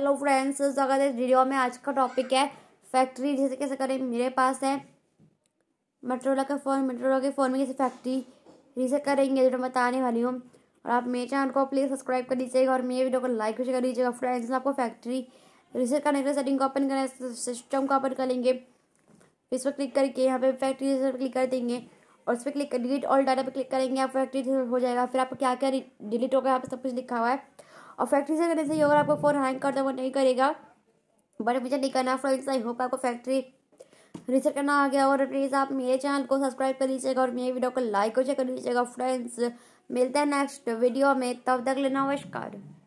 hello friends स्वागत है video में आज का टॉपिक है फैक्ट्री जैसे कैसे करें मेरे पास है मेट्रोला का फ़ोन मेट्रोला के फ़ोन में कैसे फैक्ट्री जैसे करेंगे जो मैं बताने वाली हूँ और आप मेरे चैनल को प्लीज़ सब्सक्राइब कर दीजिएगा और मेरे वीडियो को लाइक भी कर दीजिएगा फ्रेंड्स आपको फैक्ट्री रिसेट करने के लिए सेटिंग को ओपन करें सिस्टम को ओपन कर लेंगे फिर इस पर क्लिक करके यहाँ पे फैक्ट्री रिसेट क्लिक कर देंगे और उस पर क्लिक डिलीट ऑल डाटा पर क्लिक करेंगे आप फैक्ट्री हो जाएगा फिर आपको क्या क्या डिलीट होगा यहाँ पर सब कुछ लिखा हुआ है और फैक्ट्री से करने से अगर होगा आपका फ़ोन हैंग करता है वो नहीं करेगा बट मुझे नहीं करना फ्रेंड्स आई होप आपको फैक्ट्री रिसर्च करना आ गया और प्लीज़ आप मेरे चैनल को सब्सक्राइब कर लीजिएगा और मेरे वीडियो को लाइक और शेयर कर लीजिएगा फ्रेंड्स मिलते हैं नेक्स्ट वीडियो में तब तक लेना नमस्कार